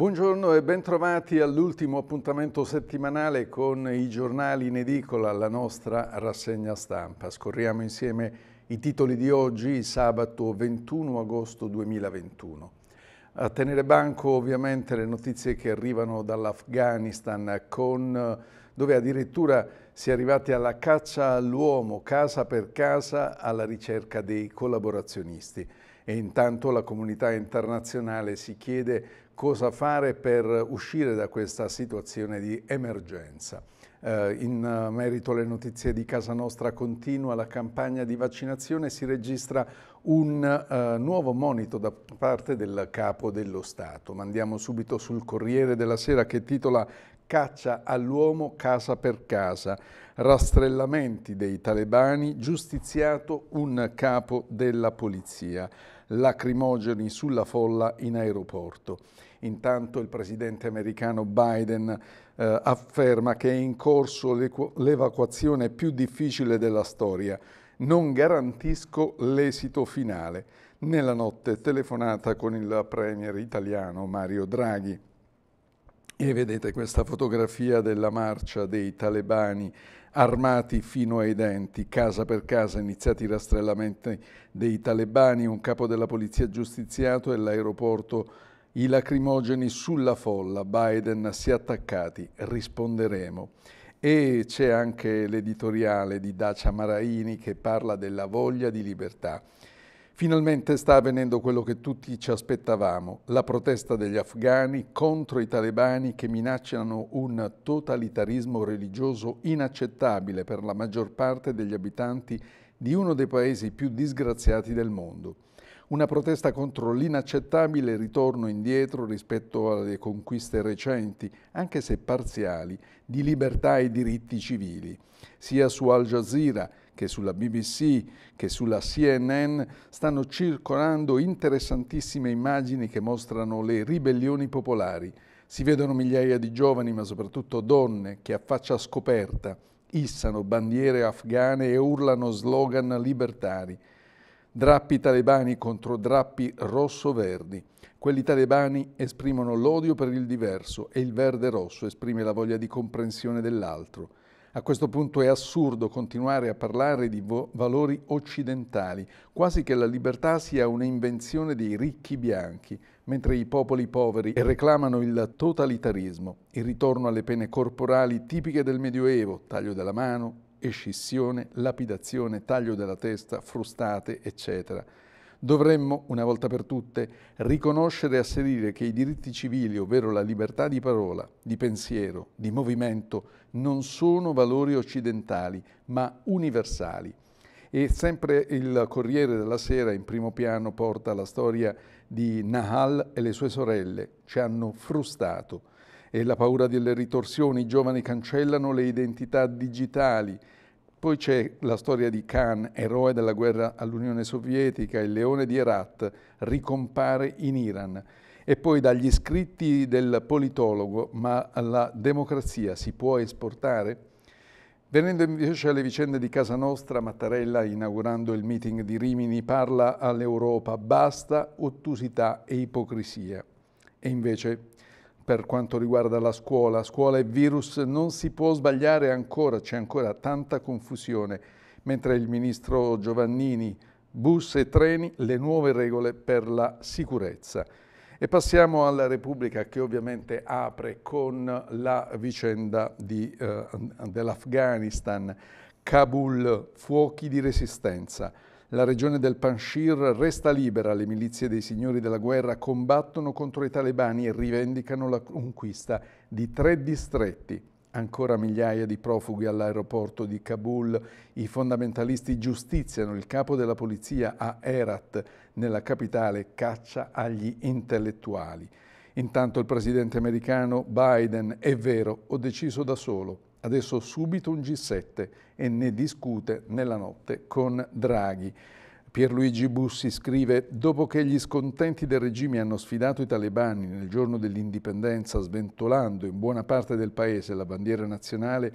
Buongiorno e bentrovati all'ultimo appuntamento settimanale con i giornali in edicola, la nostra rassegna stampa. Scorriamo insieme i titoli di oggi, sabato 21 agosto 2021. A tenere banco ovviamente le notizie che arrivano dall'Afghanistan dove addirittura si è arrivati alla caccia all'uomo, casa per casa, alla ricerca dei collaborazionisti. E intanto la comunità internazionale si chiede cosa fare per uscire da questa situazione di emergenza. Eh, in eh, merito alle notizie di casa nostra continua la campagna di vaccinazione si registra un eh, nuovo monito da parte del capo dello Stato. Mandiamo subito sul Corriere della Sera che titola caccia all'uomo casa per casa, rastrellamenti dei talebani, giustiziato un capo della polizia, lacrimogeni sulla folla in aeroporto. Intanto il presidente americano Biden eh, afferma che è in corso l'evacuazione più difficile della storia. Non garantisco l'esito finale. Nella notte telefonata con il premier italiano Mario Draghi. E vedete questa fotografia della marcia dei talebani armati fino ai denti, casa per casa, iniziati i rastrellamenti dei talebani, un capo della polizia giustiziato e l'aeroporto i lacrimogeni sulla folla, Biden si è attaccati, risponderemo. E c'è anche l'editoriale di Dacia Maraini che parla della voglia di libertà. Finalmente sta avvenendo quello che tutti ci aspettavamo, la protesta degli afghani contro i talebani che minacciano un totalitarismo religioso inaccettabile per la maggior parte degli abitanti di uno dei paesi più disgraziati del mondo. Una protesta contro l'inaccettabile ritorno indietro rispetto alle conquiste recenti, anche se parziali, di libertà e diritti civili. Sia su Al Jazeera che sulla BBC che sulla CNN stanno circolando interessantissime immagini che mostrano le ribellioni popolari. Si vedono migliaia di giovani, ma soprattutto donne, che a faccia scoperta issano bandiere afghane e urlano slogan libertari. Drappi talebani contro drappi rosso-verdi. Quelli talebani esprimono l'odio per il diverso e il verde-rosso esprime la voglia di comprensione dell'altro. A questo punto è assurdo continuare a parlare di valori occidentali, quasi che la libertà sia un'invenzione dei ricchi bianchi, mentre i popoli poveri reclamano il totalitarismo, il ritorno alle pene corporali tipiche del Medioevo, taglio della mano, escissione, lapidazione, taglio della testa, frustate, eccetera. Dovremmo, una volta per tutte, riconoscere e asserire che i diritti civili, ovvero la libertà di parola, di pensiero, di movimento, non sono valori occidentali, ma universali. E sempre il Corriere della Sera in primo piano porta la storia di Nahal e le sue sorelle, ci hanno frustato e la paura delle ritorsioni, i giovani cancellano le identità digitali. Poi c'è la storia di Khan, eroe della guerra all'Unione Sovietica, il leone di Herat ricompare in Iran. E poi dagli scritti del politologo, ma la democrazia si può esportare? Venendo invece alle vicende di Casa Nostra, Mattarella, inaugurando il meeting di Rimini, parla all'Europa basta ottusità e ipocrisia. E invece per quanto riguarda la scuola, scuola e virus, non si può sbagliare ancora, c'è ancora tanta confusione, mentre il ministro Giovannini, bus e treni, le nuove regole per la sicurezza. E passiamo alla Repubblica che ovviamente apre con la vicenda eh, dell'Afghanistan, Kabul, fuochi di resistenza. La regione del Panshir resta libera, le milizie dei signori della guerra combattono contro i talebani e rivendicano la conquista di tre distretti. Ancora migliaia di profughi all'aeroporto di Kabul. I fondamentalisti giustiziano il capo della polizia a Herat, nella capitale, caccia agli intellettuali. Intanto il presidente americano Biden, è vero, ho deciso da solo, adesso subito un G7 e ne discute nella notte con Draghi. Pierluigi Bussi scrive «Dopo che gli scontenti del regime hanno sfidato i talebani nel giorno dell'indipendenza sventolando in buona parte del paese la bandiera nazionale,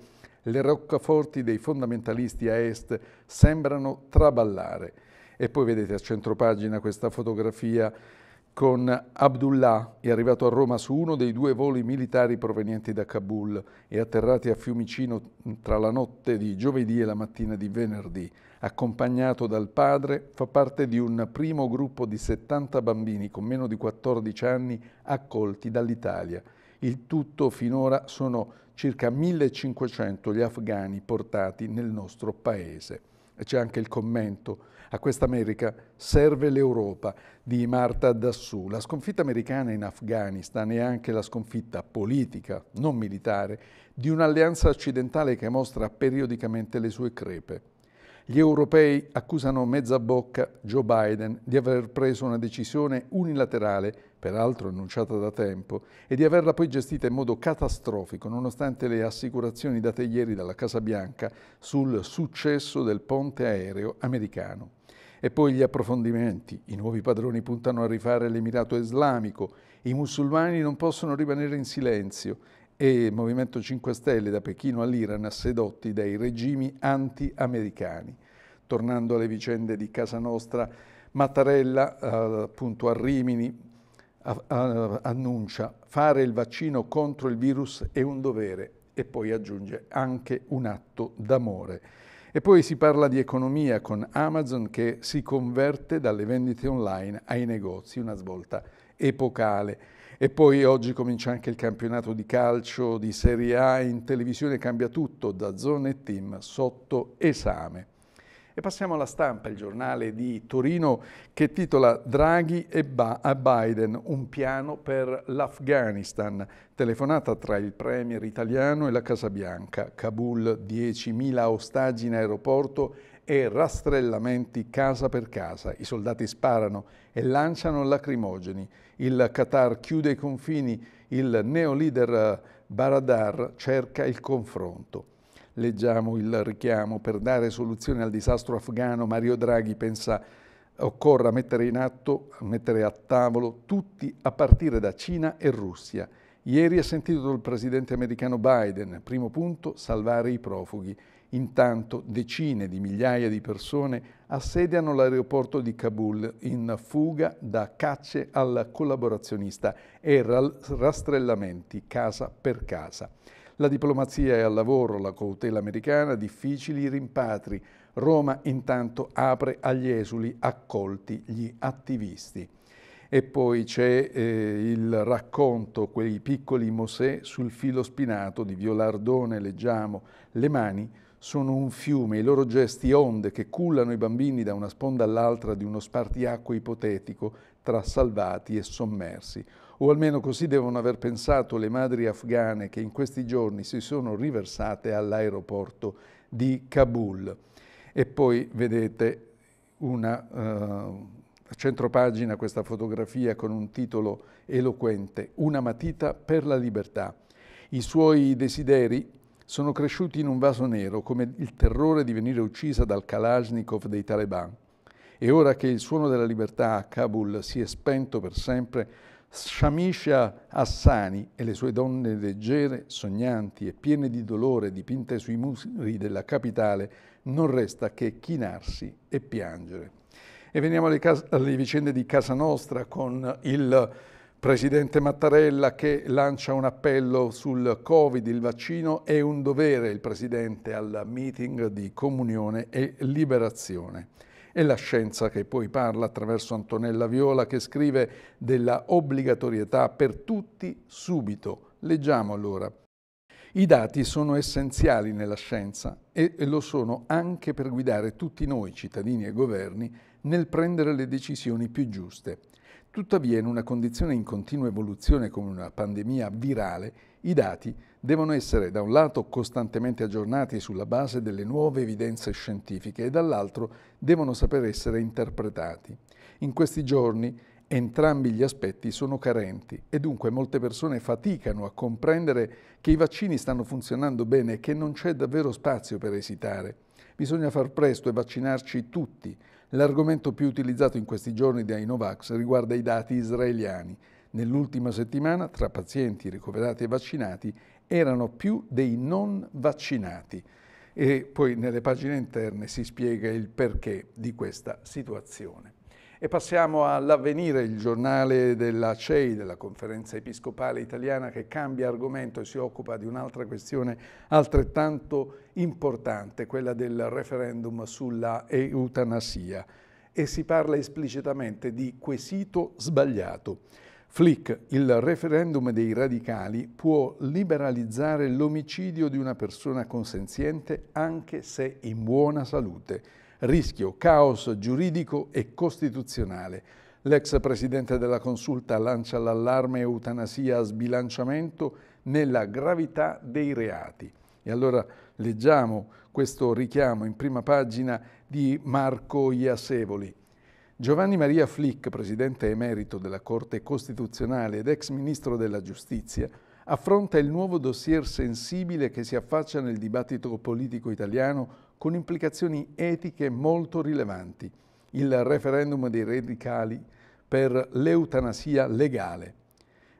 le roccaforti dei fondamentalisti a est sembrano traballare». E poi vedete a centropagina questa fotografia con Abdullah è arrivato a Roma su uno dei due voli militari provenienti da Kabul e atterrati a Fiumicino tra la notte di giovedì e la mattina di venerdì. Accompagnato dal padre, fa parte di un primo gruppo di 70 bambini con meno di 14 anni accolti dall'Italia. Il tutto finora sono circa 1500 gli afghani portati nel nostro paese e c'è anche il commento. A questa America serve l'Europa di Marta Dassù. La sconfitta americana in Afghanistan è anche la sconfitta politica, non militare, di un'alleanza occidentale che mostra periodicamente le sue crepe. Gli europei accusano mezza bocca Joe Biden di aver preso una decisione unilaterale, peraltro annunciata da tempo, e di averla poi gestita in modo catastrofico, nonostante le assicurazioni date ieri dalla Casa Bianca sul successo del ponte aereo americano. E poi gli approfondimenti. I nuovi padroni puntano a rifare l'Emirato Islamico. I musulmani non possono rimanere in silenzio e il Movimento 5 Stelle da Pechino all'Iran sedotti dai regimi anti-americani. Tornando alle vicende di Casa Nostra, Mattarella, eh, appunto a Rimini, annuncia fare il vaccino contro il virus è un dovere e poi aggiunge anche un atto d'amore. E poi si parla di economia con Amazon che si converte dalle vendite online ai negozi, una svolta epocale. E poi oggi comincia anche il campionato di calcio di Serie A, in televisione cambia tutto, da zone e team sotto esame. E passiamo alla stampa, il giornale di Torino che titola Draghi e Biden, un piano per l'Afghanistan. Telefonata tra il premier italiano e la Casa Bianca. Kabul, 10.000 ostaggi in aeroporto e rastrellamenti casa per casa. I soldati sparano e lanciano lacrimogeni il Qatar chiude i confini, il neolider eh, Baradar cerca il confronto. Leggiamo il richiamo. Per dare soluzione al disastro afghano, Mario Draghi pensa occorra mettere in atto, mettere a tavolo tutti a partire da Cina e Russia. Ieri ha sentito il presidente americano Biden, primo punto, salvare i profughi. Intanto decine di migliaia di persone assediano l'aeroporto di Kabul in fuga da cacce al collaborazionista e rastrellamenti casa per casa. La diplomazia è al lavoro, la cautela americana, difficili rimpatri. Roma intanto apre agli esuli accolti gli attivisti. E poi c'è eh, il racconto, quei piccoli Mosè sul filo spinato di Violardone, leggiamo, le mani sono un fiume, i loro gesti onde che cullano i bambini da una sponda all'altra di uno spartiacque ipotetico tra salvati e sommersi. O almeno così devono aver pensato le madri afghane che in questi giorni si sono riversate all'aeroporto di Kabul. E poi vedete una uh, centropagina, questa fotografia con un titolo eloquente, Una matita per la libertà. I suoi desideri sono cresciuti in un vaso nero, come il terrore di venire uccisa dal Kalashnikov dei Taliban. E ora che il suono della libertà a Kabul si è spento per sempre, Shamisha Hassani e le sue donne leggere, sognanti e piene di dolore dipinte sui muri della capitale, non resta che chinarsi e piangere. E veniamo alle, alle vicende di Casa Nostra con il Presidente Mattarella che lancia un appello sul Covid, il vaccino è un dovere, il Presidente al meeting di comunione e liberazione. È la scienza che poi parla attraverso Antonella Viola che scrive della obbligatorietà per tutti subito. Leggiamo allora. I dati sono essenziali nella scienza e lo sono anche per guidare tutti noi, cittadini e governi, nel prendere le decisioni più giuste. Tuttavia, in una condizione in continua evoluzione come una pandemia virale, i dati devono essere da un lato costantemente aggiornati sulla base delle nuove evidenze scientifiche e dall'altro devono saper essere interpretati. In questi giorni entrambi gli aspetti sono carenti e dunque molte persone faticano a comprendere che i vaccini stanno funzionando bene e che non c'è davvero spazio per esitare. Bisogna far presto e vaccinarci tutti, L'argomento più utilizzato in questi giorni dai Novax riguarda i dati israeliani. Nell'ultima settimana, tra pazienti ricoverati e vaccinati, erano più dei non vaccinati. E poi nelle pagine interne si spiega il perché di questa situazione. E passiamo all'Avvenire, il giornale della CEI, della Conferenza Episcopale Italiana, che cambia argomento e si occupa di un'altra questione altrettanto importante, quella del referendum sulla eutanasia. E si parla esplicitamente di quesito sbagliato. Flick, il referendum dei radicali può liberalizzare l'omicidio di una persona consenziente anche se in buona salute rischio, caos giuridico e costituzionale. L'ex presidente della Consulta lancia l'allarme eutanasia a sbilanciamento nella gravità dei reati. E allora leggiamo questo richiamo in prima pagina di Marco Iasevoli. Giovanni Maria Flick, presidente emerito della Corte Costituzionale ed ex ministro della Giustizia, affronta il nuovo dossier sensibile che si affaccia nel dibattito politico italiano con implicazioni etiche molto rilevanti, il referendum dei radicali per l'eutanasia legale.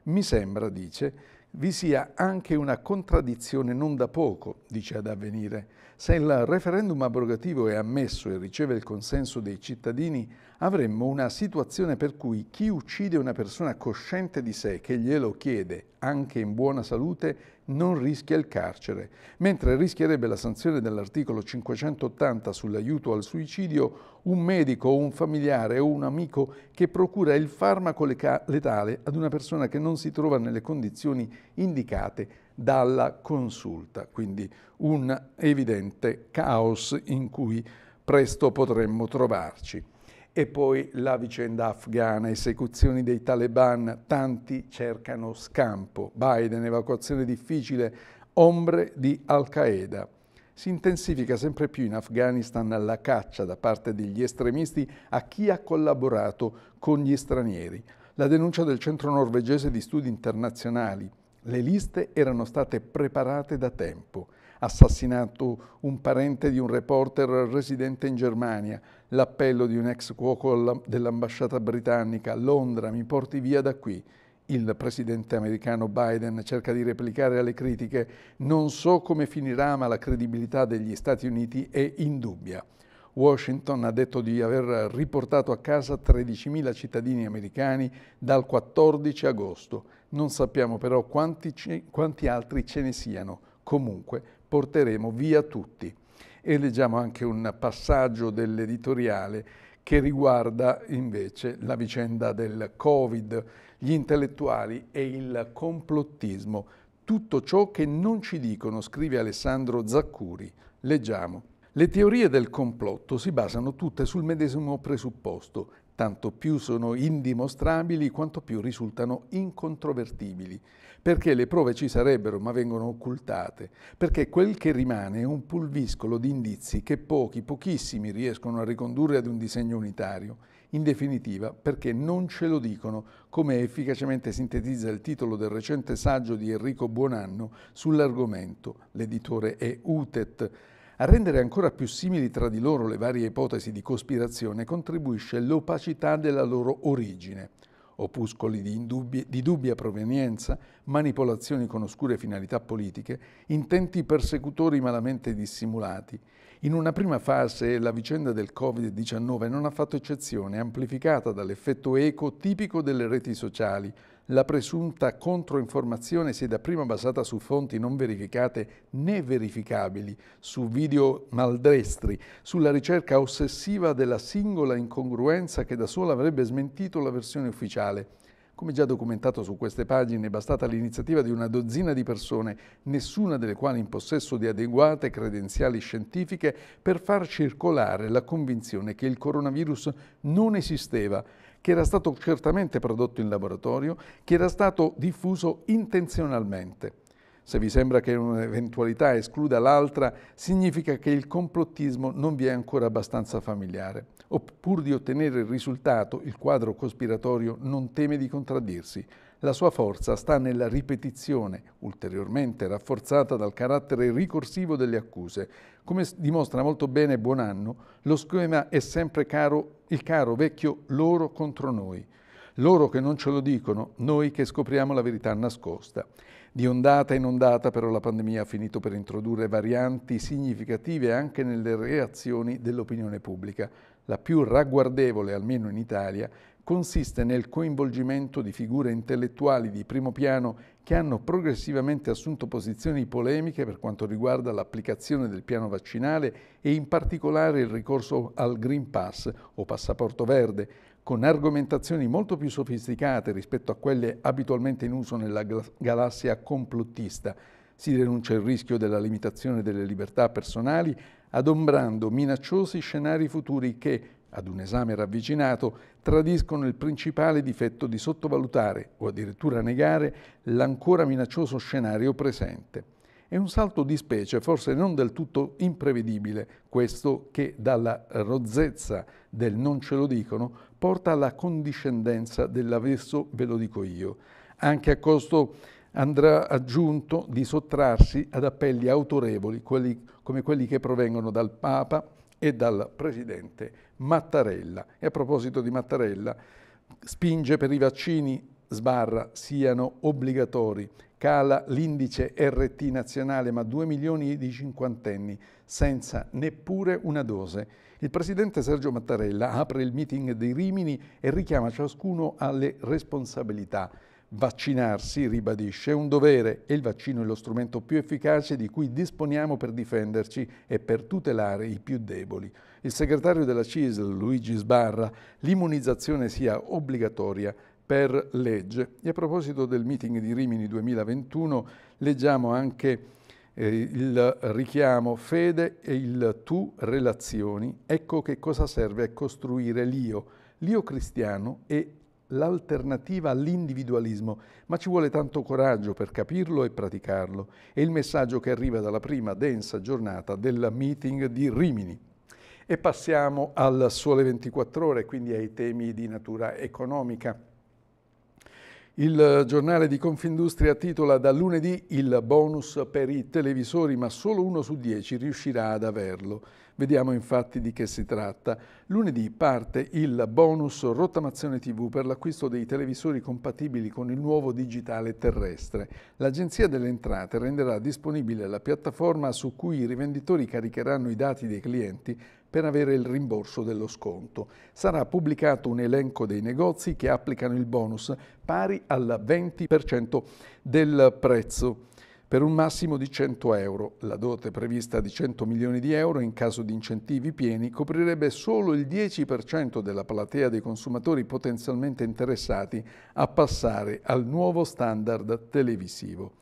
Mi sembra, dice, vi sia anche una contraddizione non da poco, dice ad avvenire. Se il referendum abrogativo è ammesso e riceve il consenso dei cittadini, avremmo una situazione per cui chi uccide una persona cosciente di sé che glielo chiede, anche in buona salute, non rischia il carcere, mentre rischierebbe la sanzione dell'articolo 580 sull'aiuto al suicidio un medico o un familiare o un amico che procura il farmaco letale ad una persona che non si trova nelle condizioni indicate dalla consulta. Quindi un evidente caos in cui presto potremmo trovarci e poi la vicenda afghana, esecuzioni dei talebani, tanti cercano scampo, Biden, evacuazione difficile, ombre di Al-Qaeda. Si intensifica sempre più in Afghanistan la caccia da parte degli estremisti a chi ha collaborato con gli stranieri. La denuncia del Centro Norvegese di Studi Internazionali. Le liste erano state preparate da tempo assassinato un parente di un reporter residente in Germania, l'appello di un ex cuoco dell'ambasciata britannica a Londra mi porti via da qui. Il presidente americano Biden cerca di replicare alle critiche non so come finirà ma la credibilità degli Stati Uniti è in dubbia. Washington ha detto di aver riportato a casa 13.000 cittadini americani dal 14 agosto. Non sappiamo però quanti, quanti altri ce ne siano. Comunque porteremo via tutti. E leggiamo anche un passaggio dell'editoriale che riguarda invece la vicenda del Covid, gli intellettuali e il complottismo. Tutto ciò che non ci dicono, scrive Alessandro Zaccuri. Leggiamo. Le teorie del complotto si basano tutte sul medesimo presupposto, tanto più sono indimostrabili quanto più risultano incontrovertibili, perché le prove ci sarebbero ma vengono occultate, perché quel che rimane è un pulviscolo di indizi che pochi, pochissimi riescono a ricondurre ad un disegno unitario, in definitiva perché non ce lo dicono, come efficacemente sintetizza il titolo del recente saggio di Enrico Buonanno sull'argomento, l'editore è UTET, a rendere ancora più simili tra di loro le varie ipotesi di cospirazione contribuisce l'opacità della loro origine. Opuscoli di, indubbi, di, dubbia provenienza, manipolazioni con oscure finalità politiche, intenti persecutori malamente dissimulati. In una prima fase la vicenda del Covid-19 non ha fatto eccezione, amplificata dall'effetto eco tipico delle reti sociali, la presunta controinformazione si è dapprima basata su fonti non verificate né verificabili, su video maldestri, sulla ricerca ossessiva della singola incongruenza che da sola avrebbe smentito la versione ufficiale. Come già documentato su queste pagine, è bastata l'iniziativa di una dozzina di persone, nessuna delle quali in possesso di adeguate credenziali scientifiche, per far circolare la convinzione che il coronavirus non esisteva che era stato certamente prodotto in laboratorio, che era stato diffuso intenzionalmente. Se vi sembra che un'eventualità escluda l'altra, significa che il complottismo non vi è ancora abbastanza familiare, oppur di ottenere il risultato, il quadro cospiratorio non teme di contraddirsi, la sua forza sta nella ripetizione, ulteriormente rafforzata dal carattere ricorsivo delle accuse. Come dimostra molto bene Buonanno, lo schema è sempre caro, il caro vecchio loro contro noi. Loro che non ce lo dicono, noi che scopriamo la verità nascosta. Di ondata in ondata però la pandemia ha finito per introdurre varianti significative anche nelle reazioni dell'opinione pubblica. La più ragguardevole, almeno in Italia, consiste nel coinvolgimento di figure intellettuali di primo piano che hanno progressivamente assunto posizioni polemiche per quanto riguarda l'applicazione del piano vaccinale e in particolare il ricorso al Green Pass o passaporto verde, con argomentazioni molto più sofisticate rispetto a quelle abitualmente in uso nella galassia complottista. Si denuncia il rischio della limitazione delle libertà personali, adombrando minacciosi scenari futuri che, ad un esame ravvicinato, tradiscono il principale difetto di sottovalutare o addirittura negare l'ancora minaccioso scenario presente. È un salto di specie, forse non del tutto imprevedibile, questo che dalla rozzezza del non ce lo dicono porta alla condiscendenza dell'avesso ve lo dico io, anche a costo andrà aggiunto di sottrarsi ad appelli autorevoli, quelli, come quelli che provengono dal Papa e dal presidente Mattarella. E a proposito di Mattarella, spinge per i vaccini sbarra siano obbligatori. Cala l'indice RT nazionale, ma 2 milioni di cinquantenni senza neppure una dose. Il presidente Sergio Mattarella apre il meeting di Rimini e richiama ciascuno alle responsabilità. Vaccinarsi, ribadisce, è un dovere e il vaccino è lo strumento più efficace di cui disponiamo per difenderci e per tutelare i più deboli. Il segretario della CISL, Luigi Sbarra, l'immunizzazione sia obbligatoria per legge. E a proposito del meeting di Rimini 2021, leggiamo anche eh, il richiamo fede e il tu relazioni. Ecco che cosa serve a costruire l'io l'io cristiano e l'alternativa all'individualismo, ma ci vuole tanto coraggio per capirlo e praticarlo. È il messaggio che arriva dalla prima densa giornata del meeting di Rimini. E passiamo al Sole 24 ore, quindi ai temi di natura economica. Il giornale di Confindustria titola da lunedì il bonus per i televisori, ma solo uno su dieci riuscirà ad averlo. Vediamo infatti di che si tratta. Lunedì parte il bonus rottamazione TV per l'acquisto dei televisori compatibili con il nuovo digitale terrestre. L'Agenzia delle Entrate renderà disponibile la piattaforma su cui i rivenditori caricheranno i dati dei clienti per avere il rimborso dello sconto. Sarà pubblicato un elenco dei negozi che applicano il bonus pari al 20% del prezzo per un massimo di 100 euro. La dote prevista di 100 milioni di euro in caso di incentivi pieni coprirebbe solo il 10% della platea dei consumatori potenzialmente interessati a passare al nuovo standard televisivo.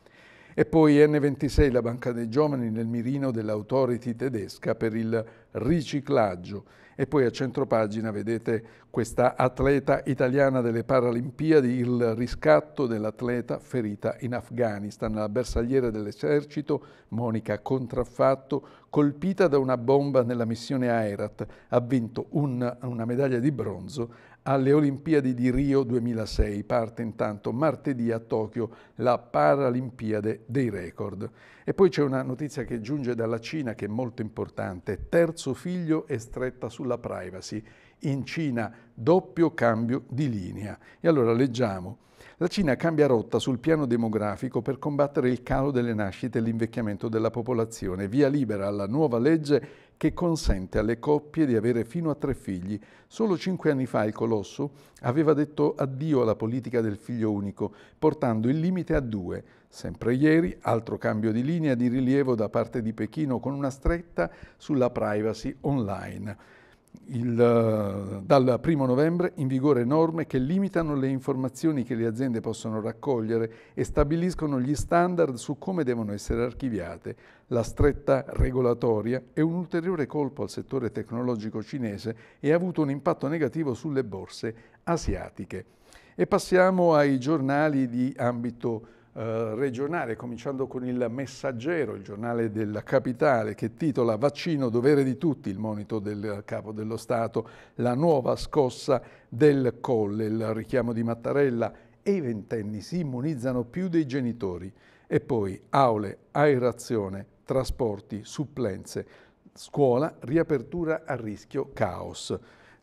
E poi N26, la banca dei giovani nel mirino dell'autority tedesca per il riciclaggio e poi a centro pagina vedete questa atleta italiana delle Paralimpiadi, il riscatto dell'atleta ferita in Afghanistan, la bersagliera dell'esercito Monica Contraffatto, colpita da una bomba nella missione Airat, ha vinto un, una medaglia di bronzo alle Olimpiadi di Rio 2006. Parte intanto martedì a Tokyo la Paralimpiade dei record. E poi c'è una notizia che giunge dalla Cina che è molto importante. Terzo figlio è stretta sulla privacy. In Cina doppio cambio di linea. E allora leggiamo. La Cina cambia rotta sul piano demografico per combattere il calo delle nascite e l'invecchiamento della popolazione. Via libera alla nuova legge che consente alle coppie di avere fino a tre figli. Solo cinque anni fa il Colosso aveva detto addio alla politica del figlio unico, portando il limite a due. Sempre ieri, altro cambio di linea di rilievo da parte di Pechino con una stretta sulla privacy online. Il, eh, dal 1 novembre in vigore norme che limitano le informazioni che le aziende possono raccogliere e stabiliscono gli standard su come devono essere archiviate, la stretta regolatoria è un ulteriore colpo al settore tecnologico cinese e ha avuto un impatto negativo sulle borse asiatiche. E passiamo ai giornali di ambito eh, regionale, cominciando con il Messaggero, il giornale della capitale, che titola Vaccino dovere di tutti, il monito del capo dello Stato, la nuova scossa del colle, il richiamo di Mattarella e i ventenni si immunizzano più dei genitori. E poi aule, aerazione, trasporti, supplenze, scuola, riapertura a rischio, caos.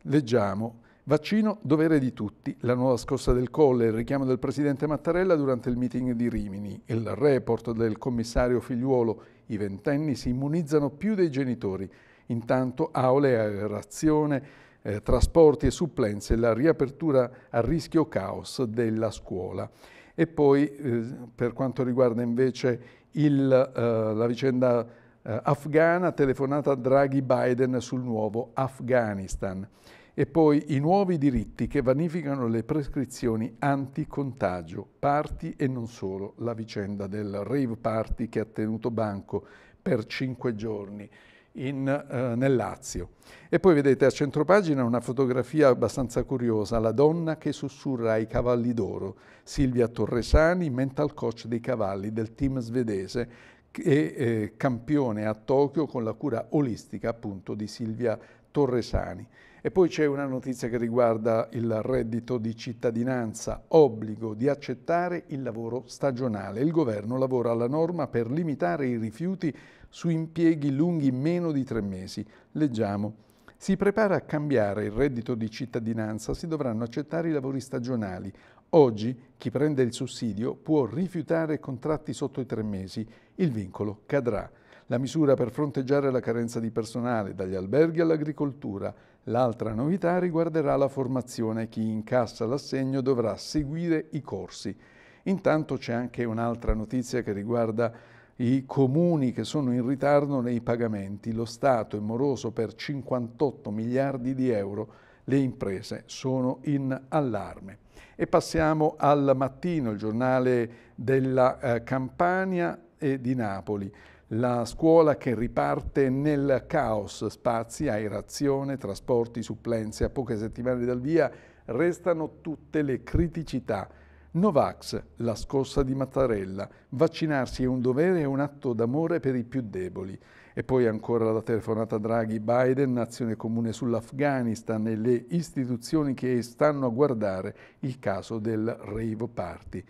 Leggiamo Vaccino, dovere di tutti, la nuova scossa del Colle, il richiamo del Presidente Mattarella durante il meeting di Rimini, il report del commissario Figliuolo, i ventenni si immunizzano più dei genitori. Intanto aule, aerazione, eh, trasporti e supplenze, la riapertura a rischio caos della scuola. E poi eh, per quanto riguarda invece il, eh, la vicenda eh, afghana, telefonata Draghi-Biden sul nuovo Afghanistan e poi i nuovi diritti che vanificano le prescrizioni anticontagio, parti e non solo, la vicenda del rave party che ha tenuto banco per cinque giorni in, eh, nel Lazio. E poi vedete a centropagina una fotografia abbastanza curiosa, la donna che sussurra ai cavalli d'oro, Silvia Torresani, mental coach dei cavalli del team svedese e eh, campione a Tokyo con la cura olistica appunto di Silvia Torresani. E poi c'è una notizia che riguarda il reddito di cittadinanza, obbligo di accettare il lavoro stagionale. Il governo lavora alla norma per limitare i rifiuti su impieghi lunghi meno di tre mesi. Leggiamo. Si prepara a cambiare il reddito di cittadinanza, si dovranno accettare i lavori stagionali. Oggi chi prende il sussidio può rifiutare contratti sotto i tre mesi. Il vincolo cadrà. La misura per fronteggiare la carenza di personale, dagli alberghi all'agricoltura, L'altra novità riguarderà la formazione. Chi incassa l'assegno dovrà seguire i corsi. Intanto c'è anche un'altra notizia che riguarda i comuni che sono in ritardo nei pagamenti. Lo Stato è moroso per 58 miliardi di euro. Le imprese sono in allarme. E passiamo al mattino, il giornale della eh, Campania e di Napoli. La scuola che riparte nel caos, spazi, aerazione, trasporti, supplenze. A poche settimane dal via restano tutte le criticità. Novax, la scossa di Mattarella. Vaccinarsi è un dovere e un atto d'amore per i più deboli. E poi ancora la telefonata Draghi-Biden, azione comune sull'Afghanistan e le istituzioni che stanno a guardare il caso del Rave Party.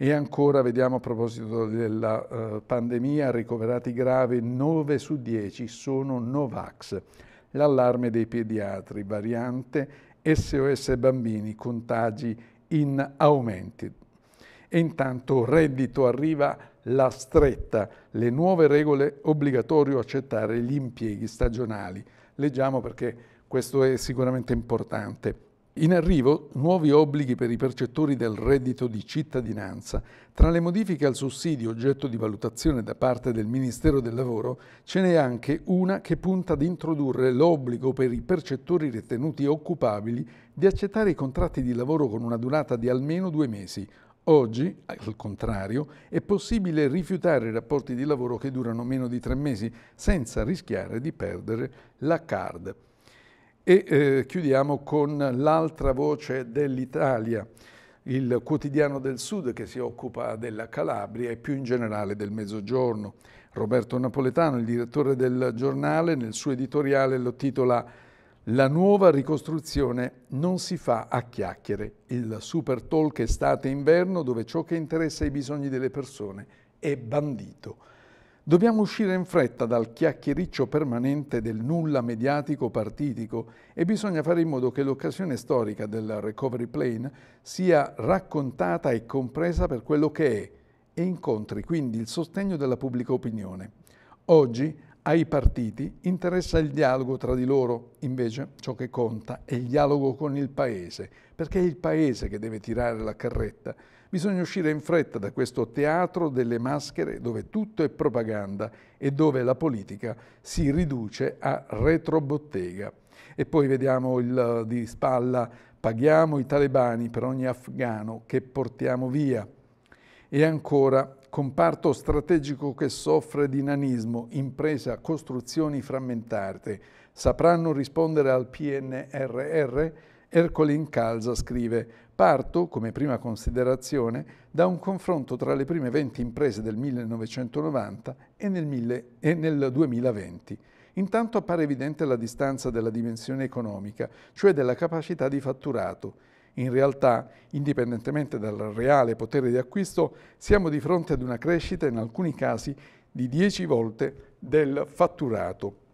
E ancora vediamo a proposito della eh, pandemia, ricoverati gravi 9 su 10 sono Novax. L'allarme dei pediatri, variante, SOS bambini, contagi in aumenti. E intanto reddito arriva la stretta, le nuove regole obbligatorio accettare gli impieghi stagionali. Leggiamo perché questo è sicuramente importante. In arrivo nuovi obblighi per i percettori del reddito di cittadinanza. Tra le modifiche al sussidio oggetto di valutazione da parte del Ministero del Lavoro ce n'è anche una che punta ad introdurre l'obbligo per i percettori ritenuti occupabili di accettare i contratti di lavoro con una durata di almeno due mesi. Oggi, al contrario, è possibile rifiutare i rapporti di lavoro che durano meno di tre mesi senza rischiare di perdere la card. E eh, chiudiamo con l'altra voce dell'Italia, il quotidiano del Sud che si occupa della Calabria e più in generale del Mezzogiorno. Roberto Napoletano, il direttore del giornale, nel suo editoriale lo titola La nuova ricostruzione non si fa a chiacchiere, il super talk estate-inverno dove ciò che interessa i bisogni delle persone è bandito. Dobbiamo uscire in fretta dal chiacchiericcio permanente del nulla mediatico partitico e bisogna fare in modo che l'occasione storica del recovery plan sia raccontata e compresa per quello che è e incontri quindi il sostegno della pubblica opinione. Oggi ai partiti interessa il dialogo tra di loro, invece ciò che conta è il dialogo con il Paese, perché è il Paese che deve tirare la carretta Bisogna uscire in fretta da questo teatro delle maschere dove tutto è propaganda e dove la politica si riduce a retrobottega. E poi vediamo il, di spalla, paghiamo i talebani per ogni afghano che portiamo via. E ancora, comparto strategico che soffre di nanismo, impresa, costruzioni frammentate. Sapranno rispondere al PNRR? Ercole calza scrive Parto, come prima considerazione, da un confronto tra le prime 20 imprese del 1990 e nel, mille, e nel 2020. Intanto appare evidente la distanza della dimensione economica, cioè della capacità di fatturato. In realtà, indipendentemente dal reale potere di acquisto, siamo di fronte ad una crescita in alcuni casi di 10 volte del fatturato.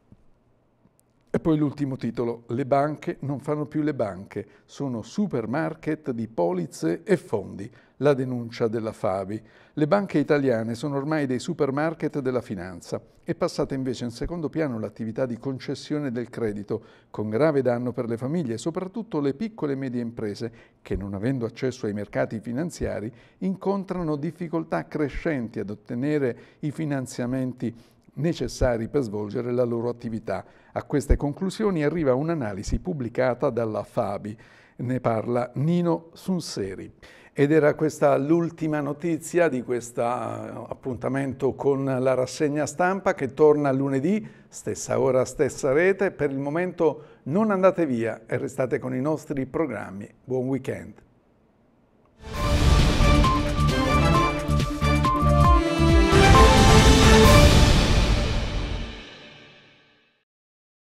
E poi l'ultimo titolo, le banche non fanno più le banche, sono supermarket di polizze e fondi, la denuncia della Fabi. Le banche italiane sono ormai dei supermarket della finanza. È passata invece in secondo piano l'attività di concessione del credito, con grave danno per le famiglie e soprattutto le piccole e medie imprese che, non avendo accesso ai mercati finanziari, incontrano difficoltà crescenti ad ottenere i finanziamenti necessari per svolgere la loro attività. A queste conclusioni arriva un'analisi pubblicata dalla Fabi, ne parla Nino Sunseri. Ed era questa l'ultima notizia di questo eh, appuntamento con la rassegna stampa che torna lunedì, stessa ora, stessa rete. Per il momento non andate via e restate con i nostri programmi. Buon weekend.